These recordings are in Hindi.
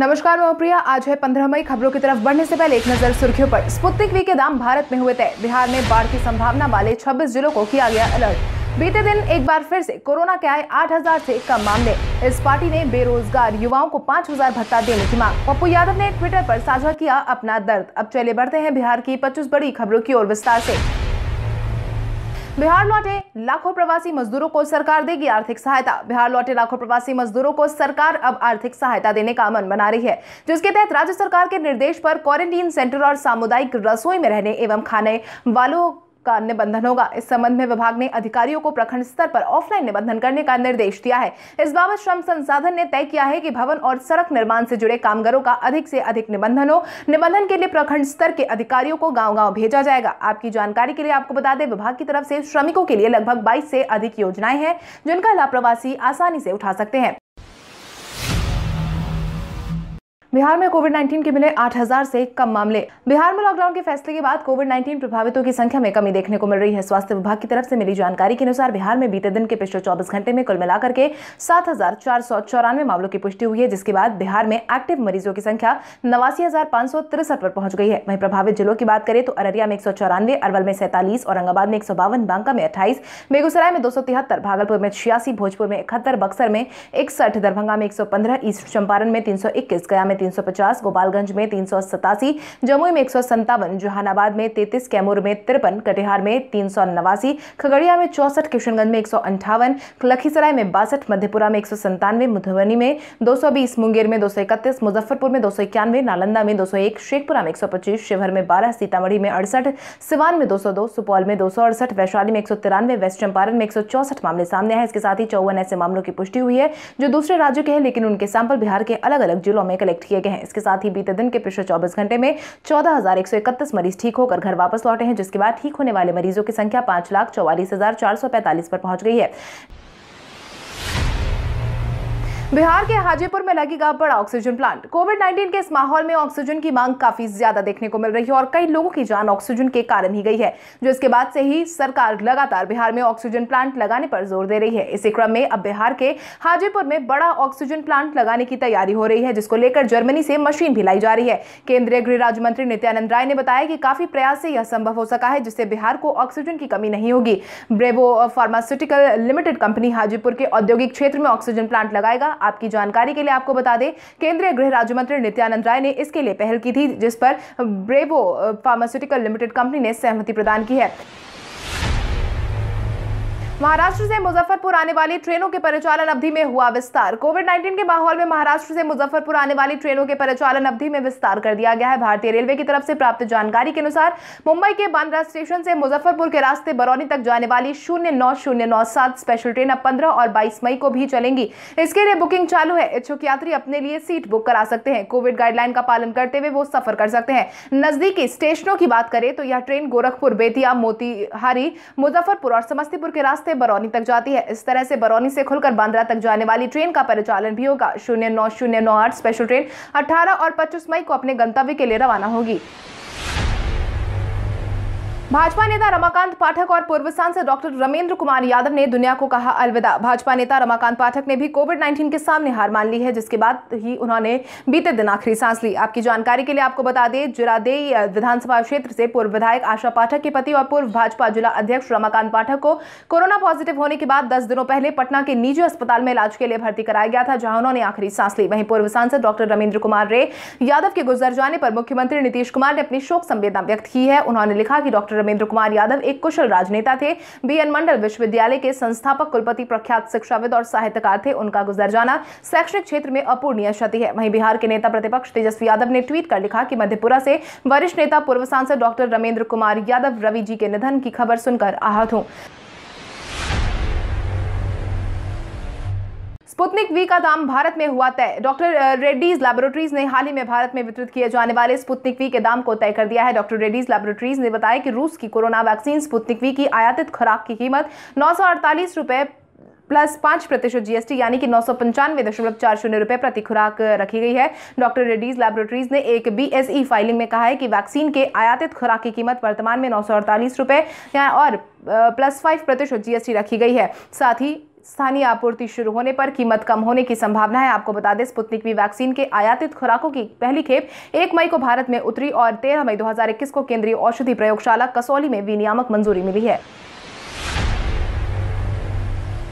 नमस्कार मैं प्रिया आज है पंद्रह मई खबरों की तरफ बढ़ने से पहले एक नजर सुर्खियों पर स्पुतनिक वी के दाम भारत में हुए तय बिहार में बाढ़ की संभावना वाले 26 जिलों को किया गया अलर्ट बीते दिन एक बार फिर से कोरोना के आए 8000 से कम मामले इस पार्टी ने बेरोजगार युवाओं को 5000 भत्ता देने की मांग पप्पू यादव ने ट्विटर पर साझा किया अपना दर्द अब चले बढ़ते हैं बिहार की पच्चीस बड़ी खबरों की ओर विस्तार ऐसी बिहार लौटे लाखों प्रवासी मजदूरों को सरकार देगी आर्थिक सहायता बिहार लौटे लाखों प्रवासी मजदूरों को सरकार अब आर्थिक सहायता देने का अमन बना रही है जिसके तहत राज्य सरकार के निर्देश पर क्वारंटीन सेंटर और सामुदायिक रसोई में रहने एवं खाने वालों का निबंधन होगा इस संबंध में विभाग ने अधिकारियों को प्रखंड स्तर पर ऑफलाइन निबंधन करने का निर्देश दिया है इस बाबत श्रम संसाधन ने तय किया है कि भवन और सड़क निर्माण से जुड़े कामगारों का अधिक से अधिक निबंधन हो निबंधन के लिए प्रखंड स्तर के अधिकारियों को गाँव गाँव भेजा जाएगा आपकी जानकारी के लिए आपको बता दें विभाग की तरफ से श्रमिकों के लिए लगभग बाईस से अधिक योजनाएं हैं जिनका लाभ प्रवासी आसानी से उठा सकते हैं बिहार में कोविड 19 के मिले 8000 से कम मामले बिहार में लॉकडाउन के फैसले के बाद कोविड 19 प्रभावितों की संख्या में कमी देखने को मिल रही है स्वास्थ्य विभाग की तरफ से मिली जानकारी के अनुसार बिहार में बीते दिन के पिछले 24 घंटे में कुल मिलाकर के सात हजार मामलों की पुष्टि हुई है जिसके बाद बिहार में एक्टिव मरीजों की संख्या नवासी पर पहुंच गई है वहीं प्रभावित जिलों की बात करें तो अररिया में एक अरवल में सैंतालीस औरंगाबाद में एक बांका में अट्ठाईस बेगूसराय में दो भागलपुर में छियासी भोजपुर में इकहत्तर बक्सर में इकसठ दरभंगा में एक ईस्ट चंपारण में तीन गया में 350, गोपालगंज में तीन जमुई में एक जहानाबाद में तैतीस कैमूर में तिरपन कटिहार में तीन खगड़िया में चौसठ किशनगंज में एक लखीसराय में बासठ मधेपुरा में एक मधुबनी में दो मुंगेर में दो मुजफ्फरपुर में दो नालंदा में दो शेखपुरा में एक शिवहर में बारह सीतामढ़ी में अड़सठ सिवान में 202, सुपौल में दो वैशाली में एक वेस्ट चंपारण में एक मामले सामने आए इसके साथ ही चौवन ऐसे मामलों की पुष्टि हुई है जो दूसरे राज्यों के हैं लेकिन उनके सैंपल बिहार के अलग अलग जिलों में कलेक्ट किए गए हैं इसके साथ ही बीते दिन के पिछले चौबीस घंटे में चौदह मरीज ठीक होकर घर वापस लौटे हैं जिसके बाद ठीक होने वाले मरीजों की संख्या पांच लाख चौवालीस हजार चार सौ पैंतालीस पर पहुंच गई है बिहार के हाजीपुर में लगेगा बड़ा ऑक्सीजन प्लांट कोविड 19 के इस माहौल में ऑक्सीजन की मांग काफी ज्यादा देखने को मिल रही है और कई लोगों की जान ऑक्सीजन के कारण ही गई है जो इसके बाद से ही सरकार लगातार बिहार में ऑक्सीजन प्लांट लगाने पर जोर दे रही है इसी क्रम में अब बिहार के हाजीपुर में बड़ा ऑक्सीजन प्लांट लगाने की तैयारी हो रही है जिसको लेकर जर्मनी से मशीन भी लाई जा रही है केंद्रीय गृह राज्य मंत्री नित्यानंद राय ने बताया कि काफी प्रयास से यह संभव हो सका है जिससे बिहार को ऑक्सीजन की कमी नहीं होगी Bravo pharmaceutical limited company Hajipur के औद्योगिक क्षेत्र में ऑक्सीजन प्लांट लगाएगा आपकी जानकारी के लिए आपको बता दें केंद्रीय गृह राज्य मंत्री नित्यानंद राय ने इसके लिए पहल की थी जिस पर ब्रेवो फार्मास्यूटिकल लिमिटेड कंपनी ने सहमति प्रदान की है महाराष्ट्र से मुजफ्फरपुर आने वाली ट्रेनों के परिचालन अवधि में हुआ विस्तार कोविड 19 के माहौल में महाराष्ट्र से मुजफ्फरपुर आने वाली ट्रेनों के परिचालन अवधि में विस्तार कर दिया गया है भारतीय रेलवे की तरफ से प्राप्त जानकारी के अनुसार मुंबई के बांद्रा स्टेशन से मुजफ्फरपुर के रास्ते बरौनी तक जाने वाली शून्य नौ शून्य नौ सात स्पेशल ट्रेन अब पंद्रह और बाईस मई को भी चलेंगी इसके लिए बुकिंग चालू है इच्छुक यात्री अपने लिए सीट बुक करा सकते हैं कोविड गाइडलाइन का पालन करते हुए वो सफर कर सकते हैं नजदीकी स्टेशनों की बात करें तो यह ट्रेन गोरखपुर बेतिया मोतिहारी मुजफ्फरपुर और समस्तीपुर के रास्ते से बरौनी तक जाती है इस तरह से बरौनी से खुलकर बांद्रा तक जाने वाली ट्रेन का परिचालन भी होगा शून्य नौ शून्य नौ आठ स्पेशल ट्रेन अठारह और पच्चीस मई को अपने गंतव्य के लिए रवाना होगी भाजपा नेता रमाकांत पाठक और पूर्व सांसद डॉक्टर रमेंद्र कुमार यादव ने दुनिया को कहा अलविदा भाजपा नेता रमाकांत पाठक ने भी कोविड 19 के सामने हार मान ली है जिसके बाद ही उन्होंने बीते दिन आखिरी सांस ली आपकी जानकारी के लिए आपको बता दें जुरादेई विधानसभा क्षेत्र से पूर्व विधायक आशा पाठक के पति और पूर्व भाजपा जिला अध्यक्ष रमाकांत पाठक को कोरोना पॉजिटिव होने के बाद दस दिनों पहले पटना के निजी अस्पताल में इलाज के लिए भर्ती कराया गया था जहां उन्होंने आखिरी सांस ली वहीं पूर्व सांसद डॉक्टर रमेंद्र कुमार रे यादव के गुजर जाने पर मुख्यमंत्री नीतीश कुमार ने अपनी शोक संवेदना व्यक्त की है उन्होंने लिखा कि डॉक्टर रविन्द्र कुमार यादव एक कुशल राजनेता थे बी एन मंडल विश्वविद्यालय के संस्थापक कुलपति प्रख्यात शिक्षाविद और साहित्यकार थे उनका गुजर जाना शैक्षणिक क्षेत्र में अपूर्णीय क्षति है वहीं बिहार के नेता प्रतिपक्ष तेजस्वी यादव ने ट्वीट कर लिखा कि मधेपुरा से वरिष्ठ नेता पूर्व सांसद डॉक्टर रमेंद्र कुमार यादव रवि जी के निधन की खबर सुनकर आहत हूँ स्पुतनिक वी का दाम भारत में हुआ तय डॉक्टर रेड्डीज लैबोरेटरीज ने हाल ही में भारत में वितरित किए जाने वाले स्पुतनिक वी के दाम को तय कर दिया है डॉक्टर रेड्डीज लैबोरेटरीज ने बताया कि रूस की कोरोना वैक्सीन स्पुतनिक वी की आयातित खुराक की कीमत नौ सौ अड़तालीस प्लस पाँच प्रतिशत जीएसटी यानी कि नौ सौ पंचानवे दशमलव चार शून्य रुपये प्रति खुराक रखी गई है डॉक्टर रेड्डीज लैबोरेटरीज ने एक बीएसई फाइलिंग में कहा है कि वैक्सीन के आयातित खुराक की कीमत वर्तमान में नौ सौ अड़तालीस रुपये और प्लस फाइव प्रतिशत जीएसटी रखी गई है साथ ही स्थानीय आपूर्ति शुरू होने पर कीमत कम होने की संभावना है आपको बता दें स्पुतनिक वी वैक्सीन के आयातित खुराकों की पहली खेप 1 मई को भारत में उतरी और 13 मई 2021 को केंद्रीय औषधि प्रयोगशाला कसौली में विनियामक मंजूरी मिली है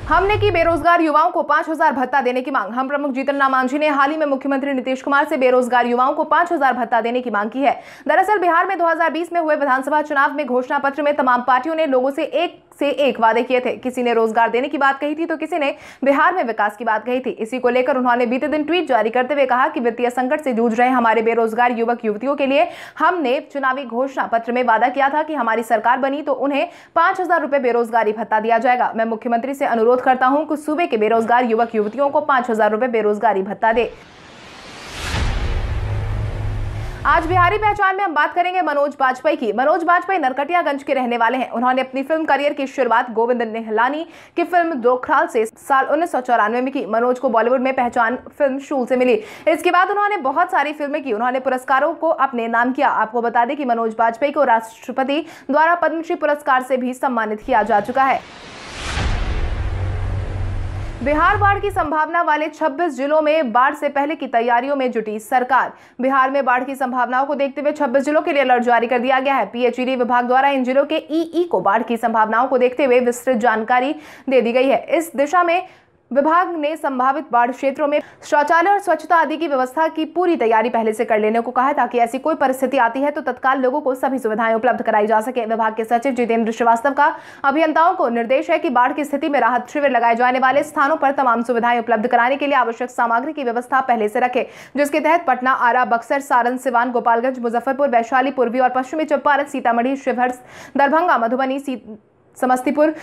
हमने की बेरोजगार युवाओं को पांच हजार भत्ता देने की मांग हम प्रमुख जीतन राम मांझी ने हाल ही में मुख्यमंत्री नीतीश कुमार से बेरोजगार युवाओं को पांच हजार भत्ता देने की मांग की है दरअसल बिहार में 2020 में हुए विधानसभा चुनाव में घोषणा पत्र में तमाम पार्टियों ने लोगों से एक से एक वादे किए थे किसी ने रोजगार देने की बात कही थी तो किसी ने बिहार में विकास की बात कही थी इसी को लेकर उन्होंने बीते दिन ट्वीट जारी करते हुए कहा कि वित्तीय संकट से जूझ रहे हमारे बेरोजगार युवक युवतियों के लिए हमने चुनावी घोषणा पत्र में वादा किया था कि हमारी सरकार बनी तो उन्हें पांच हजार बेरोजगारी भत्ता दिया जाएगा मैं मुख्यमंत्री से अनुरोध अनुरोध करता हूं कि सूबे के बेरोजगार युवक युवतियों को पाँच हजार रुपये बेरोजगारी भत्ता दे आज बिहारी पहचान में हम बात करेंगे मनोज बाजपेयी की मनोज बाजपेयी नरकटियागंज के रहने वाले हैं उन्होंने अपनी फिल्म करियर की शुरुआत गोविंद नेहलानी की फिल्म दोखराल से साल उन्नीस में की मनोज को बॉलीवुड में पहचान फिल्म शूल से मिली इसके बाद उन्होंने बहुत सारी फिल्में की उन्होंने पुरस्कारों को अपने नाम किया आपको बता दें कि मनोज बाजपेयी को राष्ट्रपति द्वारा पद्मश्री पुरस्कार से भी सम्मानित किया जा चुका है बिहार बाढ़ की संभावना वाले 26 जिलों में बाढ़ से पहले की तैयारियों में जुटी सरकार बिहार में बाढ़ की संभावनाओं को देखते हुए 26 जिलों के लिए अलर्ट जारी कर दिया गया है पीएचईडी विभाग द्वारा इन जिलों के ईई को बाढ़ की संभावनाओं को देखते हुए विस्तृत जानकारी दे दी गई है इस दिशा में विभाग ने संभावित बाढ़ क्षेत्रों में शौचालय और स्वच्छता आदि की व्यवस्था की पूरी तैयारी पहले से कर लेने को कहा है ताकि ऐसी कोई परिस्थिति आती है तो तत्काल लोगों को सभी सुविधाएं उपलब्ध कराई जा सके विभाग के सचिव जितेंद्र श्रीवास्तव का अभियंताओं को निर्देश है कि बाढ़ की स्थिति में राहत शिविर लगाए जाने वाले स्थानों पर तमाम सुविधाएं उपलब्ध कराने के लिए आवश्यक सामग्री की व्यवस्था पहले से रखे जिसके तहत पटना आरा बक्सर सारण सिवान गोपालगंज मुजफ्फरपुर वैशाली पूर्वी और पश्चिमी चंपारण सीतामढ़ी शिवहर दरभंगा मधुबनी समस्तीपुर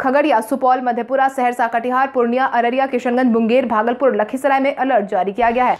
खगड़िया सुपौल मधेपुरा सहरसा कटिहार पूर्णिया अररिया किशनगंज मुंगेर भागलपुर लखीसराय में अलर्ट जारी किया गया है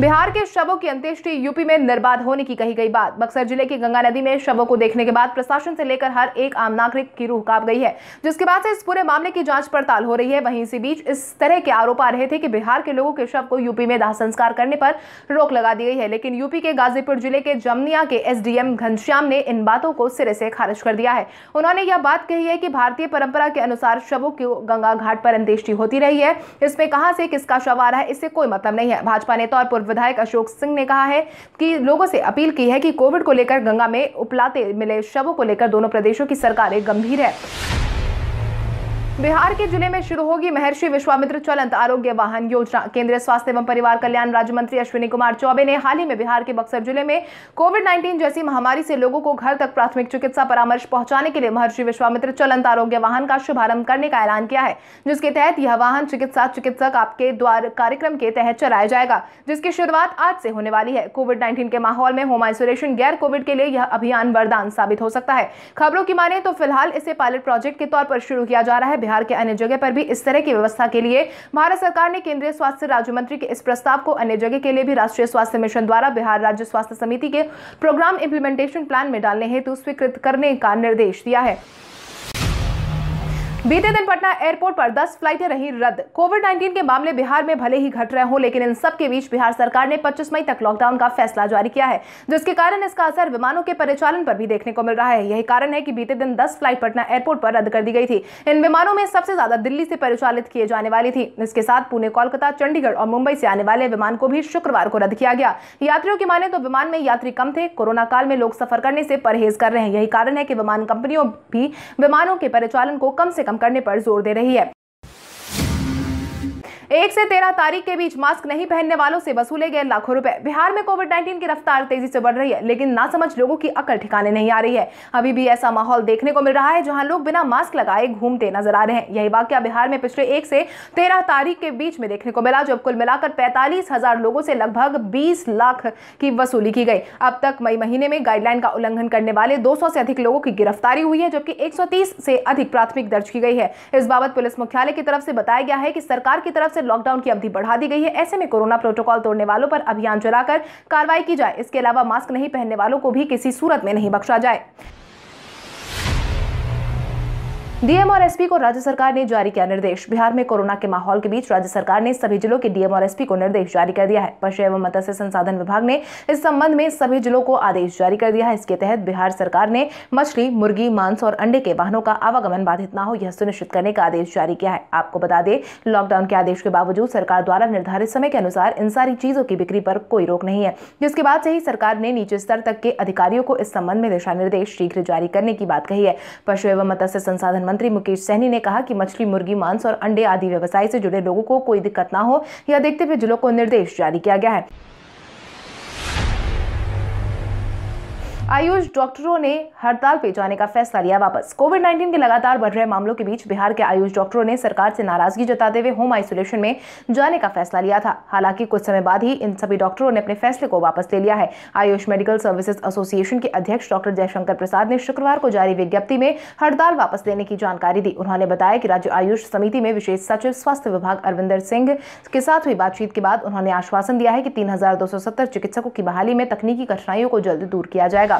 बिहार के शवों की अंत्येष्टि यूपी में निर्बाध होने की कही गई बात बक्सर जिले की गंगा नदी में शवों को देखने के बाद प्रशासन से लेकर हर एक आम नागरिक की रूह कांप गई है जिसके बाद से इस पूरे मामले की जांच पड़ताल हो रही है वहीं इसी बीच इस तरह के आरोप आ रहे थे कि बिहार के लोगों के शव को यूपी में दाह संस्कार करने पर रोक लगा दी गई है लेकिन यूपी के गाजीपुर जिले के जमनिया के एस घनश्याम ने इन बातों को सिरे से खारिज कर दिया है उन्होंने यह बात कही है कि भारतीय परंपरा के अनुसार शवों की गंगा घाट पर अंत्येष्टि होती रही है इसमें कहा से किसका शव आ रहा है इससे कोई मतलब नहीं है भाजपा नेता और पूर्व विधायक अशोक सिंह ने कहा है कि लोगों से अपील की है कि कोविड को लेकर गंगा में उपलाते मिले शवों को लेकर दोनों प्रदेशों की सरकारें गंभीर है बिहार के जिले में शुरू होगी महर्षि विश्वामित्र चलंत आरोग्य वाहन योजना केंद्रीय स्वास्थ्य एवं परिवार कल्याण राज्य मंत्री अश्विनी कुमार चौबे ने हाल ही में बिहार के बक्सर जिले में कोविड 19 जैसी महामारी से लोगों को घर तक प्राथमिक चिकित्सा परामर्श पहुंचाने के लिए महर्षि विश्वामित्र चलंत आरोग्य वाहन का शुभारंभ करने का ऐलान किया है जिसके तहत यह वाहन चिकित्सा चिकित्सक आपके द्वार कार्यक्रम के तहत चलाया जाएगा जिसकी शुरुआत आज से होने वाली है कोविड नाइन्टीन के माहौल में होम आइसोलेशन गैर कोविड के लिए यह अभियान वरदान साबित हो सकता है खबरों की माने तो फिलहाल इसे पायलट प्रोजेक्ट के तौर पर शुरू किया जा रहा है बिहार के अन्य जगह पर भी इस तरह की व्यवस्था के लिए भारत सरकार ने केंद्रीय स्वास्थ्य राज्य मंत्री के इस प्रस्ताव को अन्य जगह के लिए भी राष्ट्रीय स्वास्थ्य मिशन द्वारा बिहार राज्य स्वास्थ्य समिति के प्रोग्राम इम्प्लीमेंटेशन प्लान में डालने हेतु स्वीकृत करने का निर्देश दिया है बीते दिन पटना एयरपोर्ट पर 10 फ्लाइटें रही रद्द कोविड 19 के मामले बिहार में भले ही घट रहे हों लेकिन इन सब के बीच बिहार सरकार ने 25 मई तक लॉकडाउन का फैसला जारी किया है जिसके कारण इसका असर विमानों के परिचालन पर भी देखने को मिल रहा है यही कारण है कि बीते दिन 10 फ्लाइट पटना एयरपोर्ट पर रद्द कर दी गई थी इन विमानों में सबसे ज्यादा दिल्ली से परिचालित किए जाने वाली थी इसके साथ पुणे कोलकाता चंडीगढ़ और मुंबई से आने वाले विमान को भी शुक्रवार को रद्द किया गया यात्रियों की माने तो विमान में यात्री कम थे कोरोना काल में लोग सफर करने से परहेज कर रहे हैं यही कारण है कि विमान कंपनियों भी विमानों के परिचालन को कम से खत्म करने पर जोर दे रही है एक से तेरह तारीख के बीच मास्क नहीं पहनने वालों से वसूले गए लाखों रुपए बिहार में कोविड नाइन्टीन की रफ्तार तेजी से बढ़ रही है लेकिन नासमझ लोगों की अकल ठिकाने नहीं आ रही है अभी भी ऐसा माहौल देखने को मिल रहा है जहां लोग बिना मास्क लगाए घूमते नजर आ रहे हैं यही वाक्य बिहार में पिछले एक से तेरह तारीख के बीच में देखने को मिला जब कुल मिलाकर पैंतालीस हजार लोगों से लगभग बीस लाख की वसूली की गई अब तक मई महीने में गाइडलाइन का उल्लंघन करने वाले दो से अधिक लोगों की गिरफ्तारी हुई है जबकि एक से अधिक प्राथमिक दर्ज की गई है इस बाबत पुलिस मुख्यालय की तरफ से बताया गया है कि सरकार की तरफ से से लॉकडाउन की अवधि बढ़ा दी गई है ऐसे में कोरोना प्रोटोकॉल तोड़ने वालों पर अभियान चलाकर कार्रवाई की जाए इसके अलावा मास्क नहीं पहनने वालों को भी किसी सूरत में नहीं बख्शा जाए डीएम और एसपी को राज्य सरकार ने जारी किया निर्देश बिहार में कोरोना के माहौल के बीच राज्य सरकार ने सभी जिलों के डीएम और एसपी को निर्देश जारी कर दिया है पशु एवं मत्स्य संसाधन विभाग ने इस संबंध में सभी जिलों को आदेश जारी कर दिया है इसके तहत बिहार सरकार ने मछली मुर्गी मांस और अंडे के वाहनों का आवागमन बाधित न हो यह सुनिश्चित करने का आदेश जारी किया है आपको बता दें लॉकडाउन के आदेश के बावजूद सरकार द्वारा निर्धारित समय के अनुसार इन सारी चीजों की बिक्री पर कोई रोक नहीं है जिसके बाद से ही सरकार ने नीचे स्तर तक के अधिकारियों को इस संबंध में दिशा निर्देश शीघ्र जारी करने की बात कही है पशु एवं मत्स्य संसाधन मंत्री मुकेश सहनी ने कहा कि मछली मुर्गी मांस और अंडे आदि व्यवसाय से जुड़े लोगों को कोई दिक्कत ना हो यह देखते हुए जिलों को निर्देश जारी किया गया है आयुष डॉक्टरों ने हड़ताल पे जाने का फैसला लिया वापस कोविड 19 के लगातार बढ़ रहे मामलों के बीच बिहार के आयुष डॉक्टरों ने सरकार से नाराजगी जताते हुए होम आइसोलेशन में जाने का फैसला लिया था हालांकि कुछ समय बाद ही इन सभी डॉक्टरों ने अपने फैसले को वापस ले लिया है आयुष मेडिकल सर्विसेज एसोसिएशन के अध्यक्ष डॉक्टर जयशंकर प्रसाद ने शुक्रवार को जारी विज्ञप्ति में हड़ताल वापस लेने की जानकारी दी उन्होंने बताया कि राज्य आयुष समिति में विशेष सचिव स्वास्थ्य विभाग अरविंदर सिंह के साथ हुई बातचीत के बाद उन्होंने आश्वासन दिया है कि तीन चिकित्सकों की बहाली में तकनीकी कठिनाइयों को जल्द दूर किया जाएगा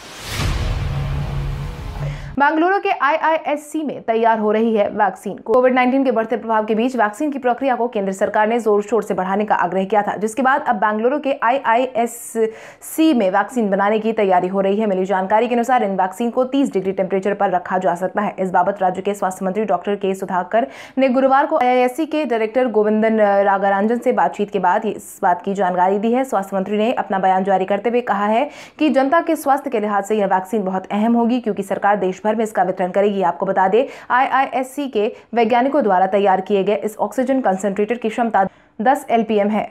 बेंगलुरु के आईआईएससी में तैयार हो रही है वैक्सीन कोविड 19 के बढ़ते प्रभाव के बीच वैक्सीन की प्रक्रिया को केंद्र सरकार ने जोर शोर से बढ़ाने का आग्रह किया था जिसके बाद अब बेंगलुरु के आईआईएससी में वैक्सीन बनाने की तैयारी हो रही है मिली जानकारी के अनुसार इन वैक्सीन को तीस डिग्री टेम्परेचर पर रखा जा सकता है इस बाबत राज्य के स्वास्थ्य मंत्री डॉक्टर के सुधाकर ने गुरुवार को आई के डायरेक्टर गोविंदन रागारंजन से बातचीत के बाद इस बात की जानकारी दी है स्वास्थ्य मंत्री ने अपना बयान जारी करते हुए कहा है कि जनता के स्वास्थ्य के लिहाज से यह वैक्सीन बहुत अहम होगी क्योंकि सरकार देश भर भर में इसका वितरण करेगी आपको बता दें आईआईएससी के वैज्ञानिकों द्वारा तैयार किए गए इस ऑक्सीजन कंसेंट्रेटर की क्षमता 10 एलपीएम है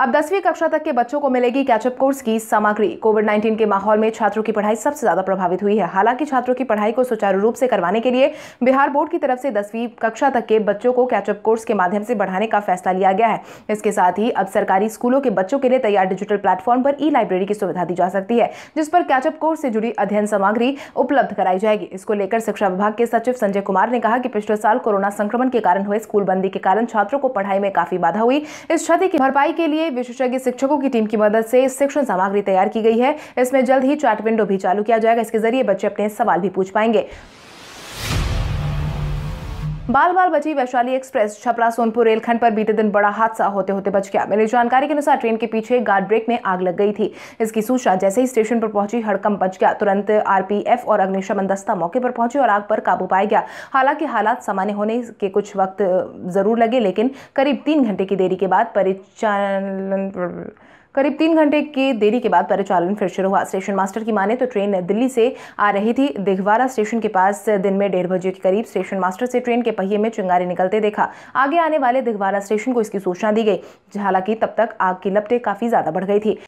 अब दसवीं कक्षा तक के बच्चों को मिलेगी कैचअप कोर्स की सामग्री कोविड 19 के माहौल में छात्रों की पढ़ाई सबसे ज्यादा प्रभावित हुई है हालांकि छात्रों की पढ़ाई को सुचारू रूप से करवाने के लिए बिहार बोर्ड की तरफ से दसवीं कक्षा तक के बच्चों को कैचअप कोर्स के माध्यम से बढ़ाने का फैसला लिया गया है इसके साथ ही अब सरकारी स्कूलों के बच्चों के लिए तैयार डिजिटल प्लेटफॉर्म पर ई लाइब्रेरी की सुविधा दी जा सकती है जिस पर कैचअप कोर्स से जुड़ी अध्ययन सामग्री उपलब्ध कराई जाएगी इसको लेकर शिक्षा विभाग के सचिव संजय कुमार ने कहा कि पिछले साल कोरोना संक्रमण के कारण हुए स्कूल बंदी के कारण छात्रों को पढ़ाई में काफी बाधा हुई इस क्षति की भरपाई के लिए विशेषज्ञ शिक्षकों की टीम की मदद से शिक्षण सामग्री तैयार की गई है इसमें जल्द ही चैट विंडो भी चालू किया जाएगा इसके जरिए बच्चे अपने सवाल भी पूछ पाएंगे बाल बाल बची वैशाली एक्सप्रेस छपरा सोनपुर रेलखंड पर बीते दिन बड़ा हादसा होते होते बच गया मिली जानकारी के अनुसार ट्रेन के पीछे गार्ड ब्रेक में आग लग गई थी इसकी सूचना जैसे ही स्टेशन पर पहुंची हड़कम बच गया तुरंत आरपीएफ और अग्निशमन दस्ता मौके पर पहुंचे और आग पर काबू पाया गया हालांकि हालात सामान्य होने के कुछ वक्त जरूर लगे लेकिन करीब तीन घंटे की देरी के बाद परिचालन करीब तीन घंटे की देरी के बाद परिचालन फिर शुरू हुआ स्टेशन मास्टर की माने तो ट्रेन दिल्ली से आ रही थी दिघवारा स्टेशन के पास दिन में डेढ़ बजे के करीब स्टेशन मास्टर से ट्रेन के पहिए में चिंगारी निकलते देखा आगे आने वाले दिघवारा स्टेशन को इसकी सूचना दी गई हालांकि तब तक आग की लपटें काफी ज्यादा बढ़ गई थी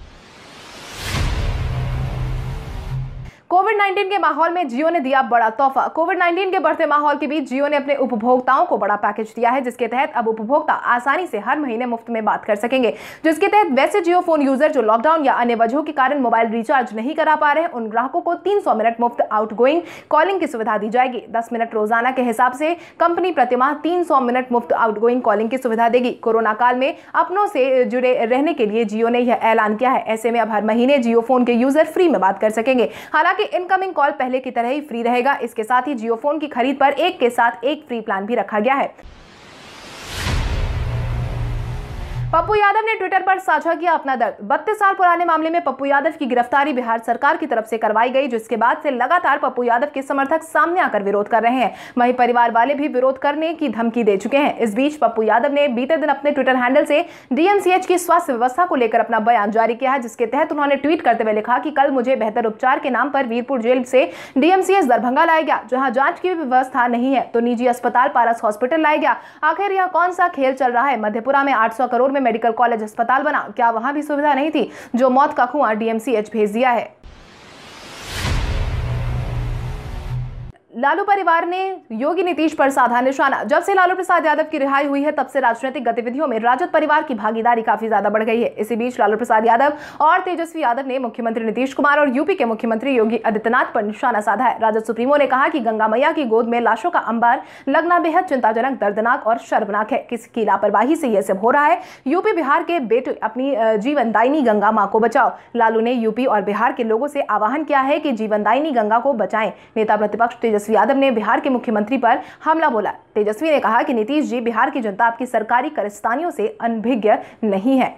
कोविड 19 के माहौल में जियो ने दिया बड़ा तोहफा कोविड 19 के बढ़ते माहौल के बीच जियो ने अपने उपभोक्ताओं को बड़ा पैकेज दिया है जिसके तहत अब उपभोक्ता आसानी से हर महीने मुफ्त में बात कर सकेंगे जिसके तहत वैसे जियो फोन यूजर जो लॉकडाउन या अन्य वजहों के कारण मोबाइल रिचार्ज नहीं करा पा रहे उन ग्राहकों को तीन मिनट मुफ्त आउट कॉलिंग की सुविधा दी जाएगी दस मिनट रोजाना के हिसाब से कंपनी प्रतिमाह तीन मिनट मुफ्त आउट कॉलिंग की सुविधा देगी कोरोना काल में अपनों से जुड़े रहने के लिए जियो ने यह ऐलान किया है ऐसे में अब हर महीने जियो फोन के यूजर फ्री में बात कर सकेंगे हालांकि हालांकि इनकमिंग कॉल पहले की तरह ही फ्री रहेगा इसके साथ ही जियो फोन की खरीद पर एक के साथ एक फ्री प्लान भी रखा गया है पप्पू यादव ने ट्विटर पर साझा किया अपना दर्द बत्तीस साल पुराने मामले में पप्पू यादव की गिरफ्तारी बिहार सरकार की तरफ से करवाई गई जिसके बाद से लगातार पप्पू यादव के समर्थक सामने आकर विरोध कर रहे हैं वहीं परिवार वाले भी विरोध करने की धमकी दे चुके हैं इस बीच पप्पू यादव ने बीते दिन अपने ट्विटर हैंडल से डीएमसीएच की स्वास्थ्य व्यवस्था को लेकर अपना बयान जारी किया है जिसके तहत उन्होंने ट्वीट करते हुए लिखा कि कल मुझे बेहतर उपचार के नाम पर वीरपुर जेल से डीएमसीएच दरभंगा लाया गया जहां जांच की व्यवस्था नहीं है तो निजी अस्पताल पारस हॉस्पिटल लाया गया आखिर यह कौन सा खेल चल रहा है मधेपुरा में आठ करोड़ में मेडिकल कॉलेज अस्पताल बना क्या वहां भी सुविधा नहीं थी जो मौत का कुआं डीएमसीएच भेज दिया है लालू परिवार ने योगी नीतीश पर साधा निशाना जब से लालू प्रसाद यादव की रिहाई हुई है तब से राजनीतिक गतिविधियों में राजद परिवार की भागीदारी काफी ज्यादा बढ़ गई है इसी बीच लालू प्रसाद यादव और तेजस्वी यादव ने मुख्यमंत्री नीतीश कुमार और यूपी के मुख्यमंत्री योगी आदित्यनाथ पर निशाना साधा है राजद सुप्रीमो ने कहा कि गंगा मैया की गोद में लाशों का अंबार लगना बेहद चिंताजनक दर्दनाक और शर्मनाक है किसकी लापरवाही से यह सब हो रहा है यूपी बिहार के बेटे अपनी जीवनदायिनी गंगा माँ को बचाओ लालू ने यूपी और बिहार के लोगों से आह्वान किया है कि जीवनदायिनी गंगा को बचाए नेता प्रतिपक्ष तेजस्वी तेजस्वी यादव ने बिहार के मुख्यमंत्री पर हमला बोला तेजस्वी ने कहा कि नीतीश जी बिहार की जनता आपकी सरकारी कर्जदानियों से अनभिज्ञ नहीं है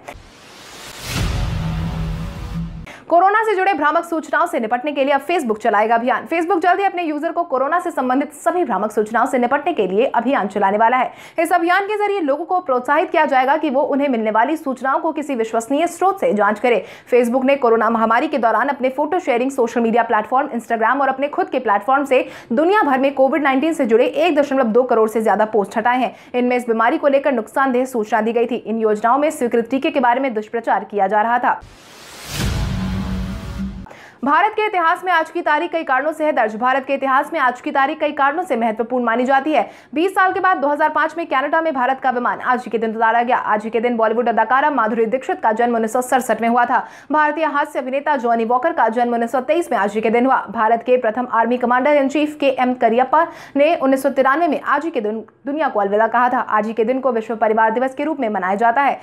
कोरोना से जुड़े भ्रामक सूचनाओं से निपटने के लिए अब फेसबुक चलाएगा अभियान फेसबुक जल्द ही अपने यूजर को कोरोना से संबंधित सभी भ्रामक सूचनाओं से निपटने के लिए अभियान चलाने वाला है इस अभियान के जरिए लोगों को प्रोत्साहित किया जाएगा कि वो उन्हें मिलने वाली सूचनाओं को किसी विश्वसनीय स्रोत से जांच करे फेसबुक ने कोरोना महामारी के दौरान अपने photo sharing social media platform Instagram और अपने खुद के प्लेटफॉर्म से दुनिया भर में कोविड नाइन्टीन से जुड़े एक दशमलव दो करोड़ से ज्यादा पोस्ट हटाए हैं इनमें इस बीमारी को लेकर नुकसानदेह सूचना दी गई थी इन योजनाओं में स्वीकृत टीके के बारे में दुष्प्रचार किया जा रहा था भारत के इतिहास में आज की तारीख कई कारणों से है दर्ज भारत के इतिहास में आज की तारीख कई कारणों से महत्वपूर्ण मानी जाती है बीस साल के बाद 2005 में कनाडा में भारत का विमान आज ही के दिन उतारा गया आज के दिन बॉलीवुड अदाकारा माधुरी दीक्षित का जन्म उन्नीस में हुआ था भारतीय हास्य अभिनेता जॉनी वॉकर का जन्म उन्नीस में आज ही के दिन हुआ भारत के प्रथम army commander in chief K M Cariappa ने उन्नीस में आज ही के दिन दुनिया को अलविदा कहा था आज ही के दिन को विश्व परिवार दिवस के रूप में मनाया जाता है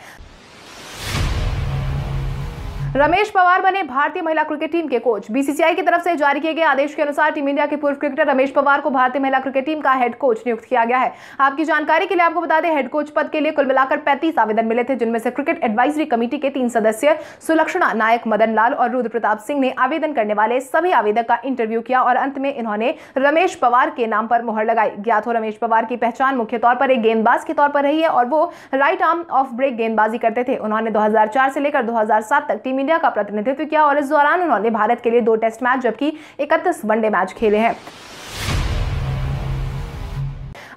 रमेश पवार बने भारतीय महिला क्रिकेट टीम के कोच बीसीसीआई की तरफ से जारी किए गए आदेश के अनुसार टीम इंडिया के पूर्व क्रिकेटर रमेश पवार को भारतीय महिला क्रिकेट टीम का हेड कोच नियुक्त किया गया है आपकी जानकारी के लिए आपको बता दें हेड कोच पद के लिए कुल मिलाकर पैंतीस आवेदन मिले थे जिनमें से क्रिकेट एडवाइजरी कमेटी के तीन सदस्य सुलक्षणा नायक मदन लाल और रुद्र प्रताप सिंह ने आवेदन करने वाले सभी आवेदक का इंटरव्यू किया और अंत में इन्होंने रमेश पवार के नाम पर मोहर लगाई ज्ञात हो रमेश पवार की पहचान मुख्य तौर पर एक गेंदबाज के तौर पर रही है और वो राइट आर्म ऑफ ब्रेक गेंदबाजी करते थे उन्होंने दो से लेकर दो तक टीम इंडिया का प्रतिनिधित्व किया और इस दौरान उन्होंने भारत के लिए दो टेस्ट मैच जबकि इकतीस वनडे मैच खेले हैं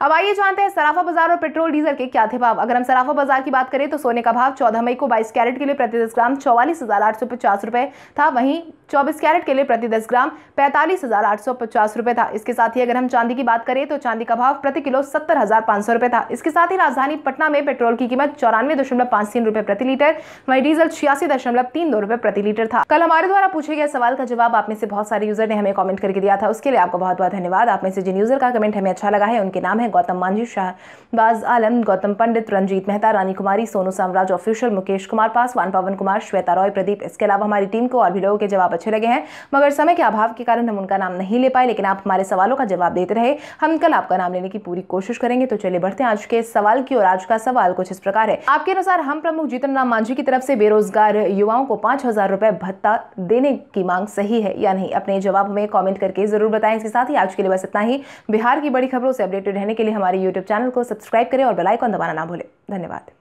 अब आइए जानते हैं सराफा बाजार और पेट्रोल डीजल के क्या थे भाव अगर हम सराफा बाजार की बात करें तो सोने का भाव चौदह मई को बाईस कैरेट के लिए प्रति दस ग्राम चौवालीस हज़ार आठ सौ पचास रुपए था वहीं चौबीस कैरेट के लिए प्रति दस ग्राम पैंतालीस हज़ार आठ सौ पचास रुपये था इसके साथ ही अगर हम चांदी की बात करें तो चांदी का भाव प्रति किलो सत्तर हज़ार पांच सौ रुपए था इसके साथ ही राजधानी पटना में पेट्रोल की कीमत चौरानवे दशमलव पांच तीन रुपए प्रति लीटर वहीं डीजल छियासी दशमलव तीन दो रुपये प्रति लीटर था कल हमारे द्वारा पूछे गए सवाल का जवाब आप में से बहुत सारे यूजर ने हमें कमेंट करके दिया था उसके लिए आपको बहुत बहुत धन्यवाद आप में से जिन यूजर का कमेंट हमें अच्छा लगा है उनके नाम है गौतम मांझी शाहबाज आलम गौतम पंडित रंजीत मेहता रानी कुमारी सोनू साम्राज ऑफिशियल मुकेश कुमार पासवान पवन कुमार श्वेता रॉय प्रदीप इसके अलावा हमारी टीम को और भी लोगों के जवाब अच्छे लगे हैं मगर समय के अभाव के कारण हम उनका नाम नहीं ले पाए लेकिन आप हमारे सवालों का जवाब देते रहे हम कल आपका नाम लेने की पूरी कोशिश करेंगे तो चलिए बढ़ते हैं आज के सवाल की और आज का सवाल कुछ इस प्रकार है आपके अनुसार हम प्रमुख जीतन राम मांझी की तरफ से बेरोजगार युवाओं को पांच हजार रुपए भत्ता देने की मांग सही है या नहीं अपने जवाब हमें कॉमेंट करके जरूर बताएं इसके साथ ही आज के लिए बस इतना ही बिहार की बड़ी खबरों से अपडेटेड रहने के लिए हमारे यूट्यूब चैनल को सब्सक्राइब करें और आइकन दबाना ना भूलें धन्यवाद